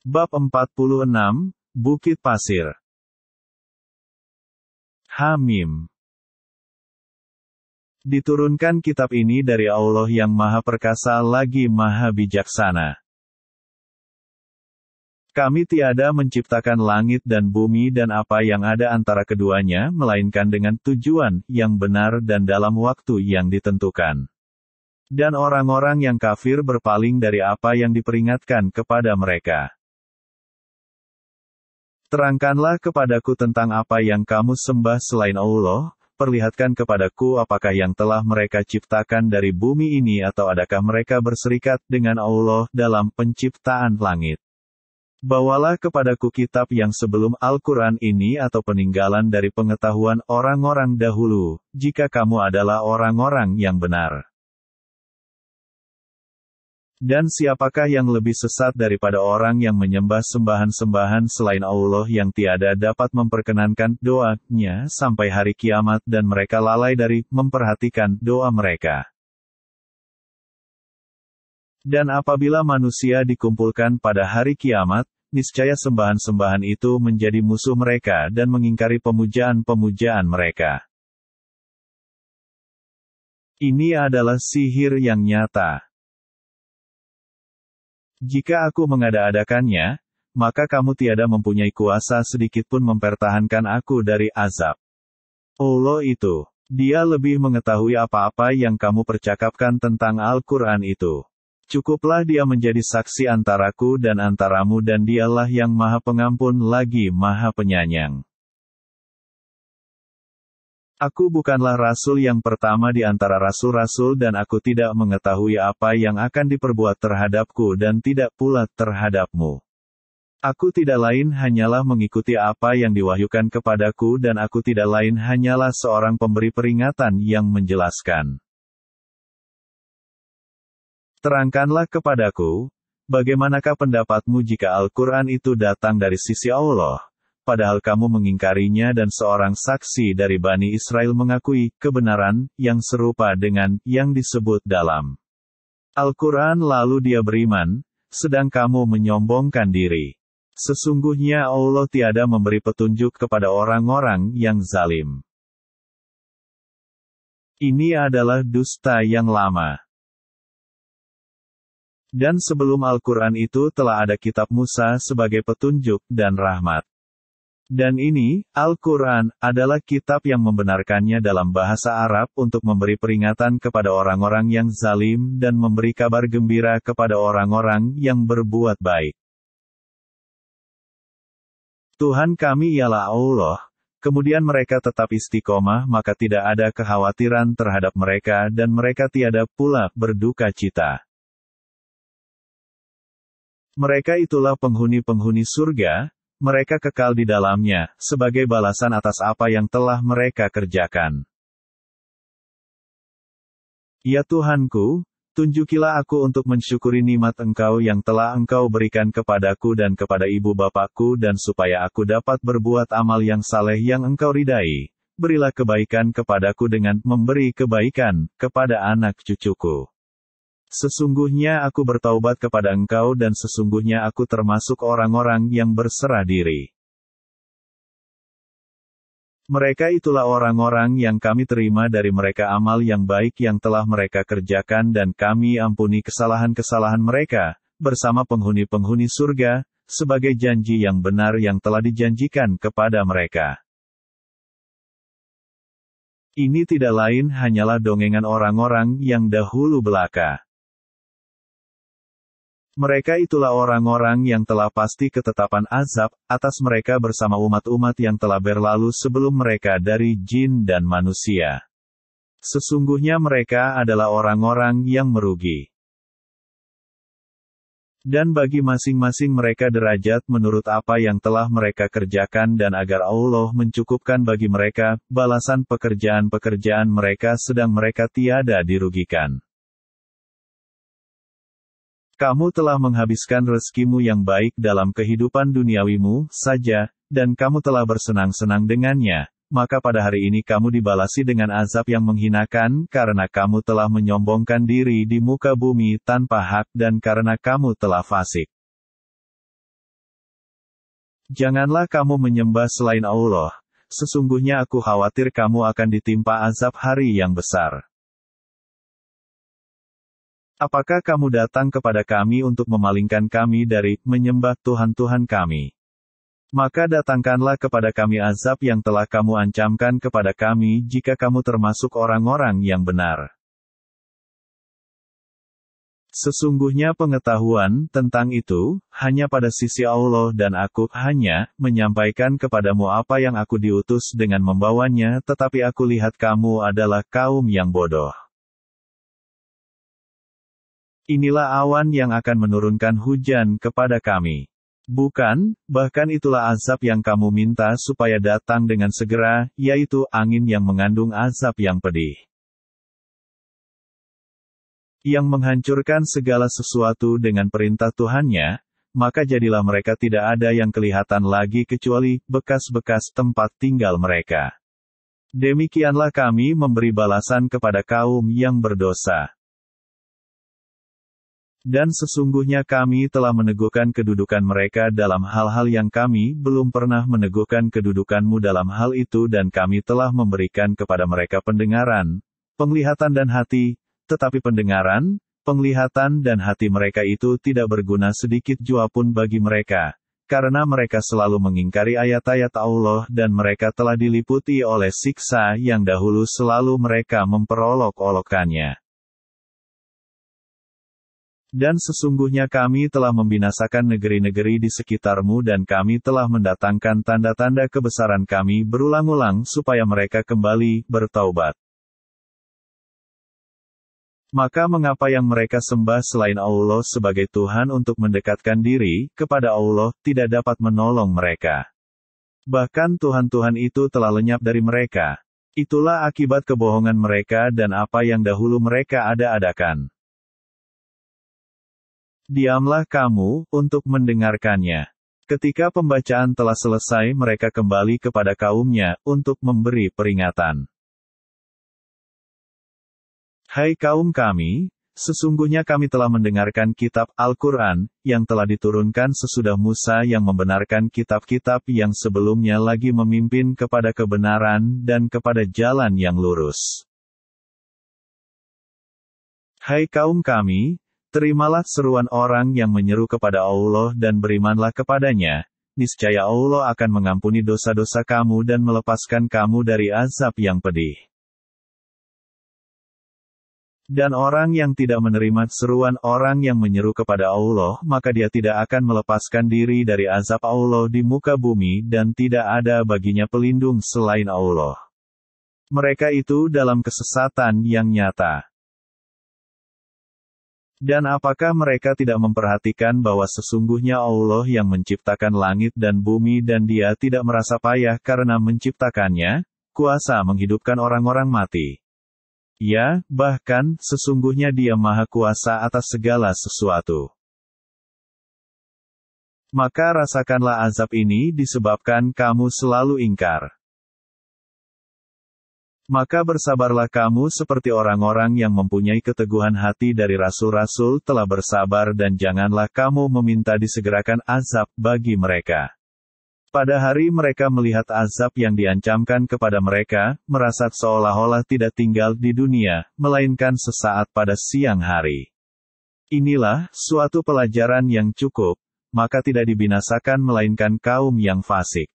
Bab 46, Bukit Pasir. Hamim. Diturunkan kitab ini dari Allah yang Maha Perkasa lagi Maha Bijaksana. Kami tiada menciptakan langit dan bumi dan apa yang ada antara keduanya, melainkan dengan tujuan yang benar dan dalam waktu yang ditentukan. Dan orang-orang yang kafir berpaling dari apa yang diperingatkan kepada mereka. Terangkanlah kepadaku tentang apa yang kamu sembah selain Allah, perlihatkan kepadaku apakah yang telah mereka ciptakan dari bumi ini atau adakah mereka berserikat dengan Allah dalam penciptaan langit. Bawalah kepadaku kitab yang sebelum Al-Quran ini atau peninggalan dari pengetahuan orang-orang dahulu, jika kamu adalah orang-orang yang benar. Dan siapakah yang lebih sesat daripada orang yang menyembah sembahan-sembahan selain Allah yang tiada dapat memperkenankan doanya sampai hari kiamat dan mereka lalai dari memperhatikan doa mereka. Dan apabila manusia dikumpulkan pada hari kiamat, niscaya sembahan-sembahan itu menjadi musuh mereka dan mengingkari pemujaan-pemujaan mereka. Ini adalah sihir yang nyata. Jika aku mengada-adakannya, maka kamu tiada mempunyai kuasa sedikitpun mempertahankan aku dari azab. Allah itu, dia lebih mengetahui apa-apa yang kamu percakapkan tentang Al-Quran itu. Cukuplah dia menjadi saksi antaraku dan antaramu dan dialah yang maha pengampun lagi maha penyanyang. Aku bukanlah rasul yang pertama di antara rasul-rasul dan aku tidak mengetahui apa yang akan diperbuat terhadapku dan tidak pula terhadapmu. Aku tidak lain hanyalah mengikuti apa yang diwahyukan kepadaku dan aku tidak lain hanyalah seorang pemberi peringatan yang menjelaskan. Terangkanlah kepadaku, bagaimanakah pendapatmu jika Al-Quran itu datang dari sisi Allah? padahal kamu mengingkarinya dan seorang saksi dari Bani Israel mengakui kebenaran yang serupa dengan yang disebut dalam Al-Quran lalu dia beriman, sedang kamu menyombongkan diri. Sesungguhnya Allah tiada memberi petunjuk kepada orang-orang yang zalim. Ini adalah dusta yang lama. Dan sebelum Al-Quran itu telah ada kitab Musa sebagai petunjuk dan rahmat. Dan ini, Al-Quran, adalah kitab yang membenarkannya dalam bahasa Arab untuk memberi peringatan kepada orang-orang yang zalim dan memberi kabar gembira kepada orang-orang yang berbuat baik. Tuhan kami ialah Allah. Kemudian mereka tetap istiqomah maka tidak ada kekhawatiran terhadap mereka dan mereka tiada pula berduka cita. Mereka itulah penghuni-penghuni surga, mereka kekal di dalamnya, sebagai balasan atas apa yang telah mereka kerjakan. Ya Tuhanku, tunjukilah aku untuk mensyukuri nikmat Engkau yang telah Engkau berikan kepadaku dan kepada ibu bapakku dan supaya aku dapat berbuat amal yang saleh yang Engkau ridai. Berilah kebaikan kepadaku dengan memberi kebaikan kepada anak cucuku. Sesungguhnya aku bertaubat kepada engkau dan sesungguhnya aku termasuk orang-orang yang berserah diri. Mereka itulah orang-orang yang kami terima dari mereka amal yang baik yang telah mereka kerjakan dan kami ampuni kesalahan-kesalahan mereka, bersama penghuni-penghuni surga, sebagai janji yang benar yang telah dijanjikan kepada mereka. Ini tidak lain hanyalah dongengan orang-orang yang dahulu belaka. Mereka itulah orang-orang yang telah pasti ketetapan azab, atas mereka bersama umat-umat yang telah berlalu sebelum mereka dari jin dan manusia. Sesungguhnya mereka adalah orang-orang yang merugi. Dan bagi masing-masing mereka derajat menurut apa yang telah mereka kerjakan dan agar Allah mencukupkan bagi mereka, balasan pekerjaan-pekerjaan mereka sedang mereka tiada dirugikan. Kamu telah menghabiskan rezekimu yang baik dalam kehidupan duniawimu saja, dan kamu telah bersenang-senang dengannya. Maka pada hari ini kamu dibalasi dengan azab yang menghinakan, karena kamu telah menyombongkan diri di muka bumi tanpa hak dan karena kamu telah fasik. Janganlah kamu menyembah selain Allah. Sesungguhnya aku khawatir kamu akan ditimpa azab hari yang besar. Apakah kamu datang kepada kami untuk memalingkan kami dari menyembah Tuhan-Tuhan kami? Maka datangkanlah kepada kami azab yang telah kamu ancamkan kepada kami jika kamu termasuk orang-orang yang benar. Sesungguhnya pengetahuan tentang itu hanya pada sisi Allah dan aku hanya menyampaikan kepadamu apa yang aku diutus dengan membawanya tetapi aku lihat kamu adalah kaum yang bodoh. Inilah awan yang akan menurunkan hujan kepada kami. Bukan, bahkan itulah azab yang kamu minta supaya datang dengan segera, yaitu angin yang mengandung azab yang pedih. Yang menghancurkan segala sesuatu dengan perintah Tuhannya, maka jadilah mereka tidak ada yang kelihatan lagi kecuali bekas-bekas tempat tinggal mereka. Demikianlah kami memberi balasan kepada kaum yang berdosa. Dan sesungguhnya kami telah meneguhkan kedudukan mereka dalam hal-hal yang kami belum pernah meneguhkan kedudukanmu dalam hal itu dan kami telah memberikan kepada mereka pendengaran, penglihatan dan hati, tetapi pendengaran, penglihatan dan hati mereka itu tidak berguna sedikit jua pun bagi mereka, karena mereka selalu mengingkari ayat-ayat Allah dan mereka telah diliputi oleh siksa yang dahulu selalu mereka memperolok-olokkannya. Dan sesungguhnya kami telah membinasakan negeri-negeri di sekitarmu dan kami telah mendatangkan tanda-tanda kebesaran kami berulang-ulang supaya mereka kembali bertaubat. Maka mengapa yang mereka sembah selain Allah sebagai Tuhan untuk mendekatkan diri kepada Allah tidak dapat menolong mereka? Bahkan Tuhan-Tuhan itu telah lenyap dari mereka. Itulah akibat kebohongan mereka dan apa yang dahulu mereka ada-adakan. Diamlah kamu, untuk mendengarkannya. Ketika pembacaan telah selesai, mereka kembali kepada kaumnya untuk memberi peringatan. Hai kaum kami, sesungguhnya kami telah mendengarkan kitab Al-Quran yang telah diturunkan sesudah Musa yang membenarkan kitab-kitab yang sebelumnya lagi memimpin kepada kebenaran dan kepada jalan yang lurus. Hai kaum kami, Terimalah seruan orang yang menyeru kepada Allah dan berimanlah kepadanya, niscaya Allah akan mengampuni dosa-dosa kamu dan melepaskan kamu dari azab yang pedih. Dan orang yang tidak menerima seruan orang yang menyeru kepada Allah, maka dia tidak akan melepaskan diri dari azab Allah di muka bumi dan tidak ada baginya pelindung selain Allah. Mereka itu dalam kesesatan yang nyata. Dan apakah mereka tidak memperhatikan bahwa sesungguhnya Allah yang menciptakan langit dan bumi dan dia tidak merasa payah karena menciptakannya? Kuasa menghidupkan orang-orang mati. Ya, bahkan, sesungguhnya dia maha kuasa atas segala sesuatu. Maka rasakanlah azab ini disebabkan kamu selalu ingkar. Maka bersabarlah kamu seperti orang-orang yang mempunyai keteguhan hati dari rasul-rasul telah bersabar dan janganlah kamu meminta disegerakan azab bagi mereka. Pada hari mereka melihat azab yang diancamkan kepada mereka, merasa seolah-olah tidak tinggal di dunia, melainkan sesaat pada siang hari. Inilah suatu pelajaran yang cukup, maka tidak dibinasakan melainkan kaum yang fasik.